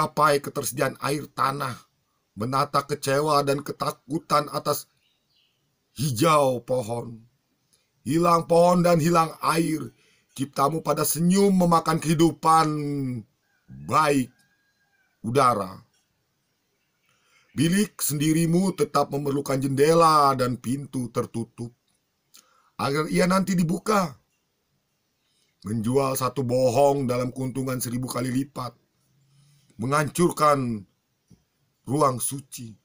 Capai ketersediaan air tanah, menata kecewa dan ketakutan atas hijau pohon. Hilang pohon dan hilang air, ciptamu pada senyum memakan kehidupan baik udara. Bilik sendirimu tetap memerlukan jendela dan pintu tertutup agar ia nanti dibuka. Menjual satu bohong dalam keuntungan seribu kali lipat menghancurkan ruang suci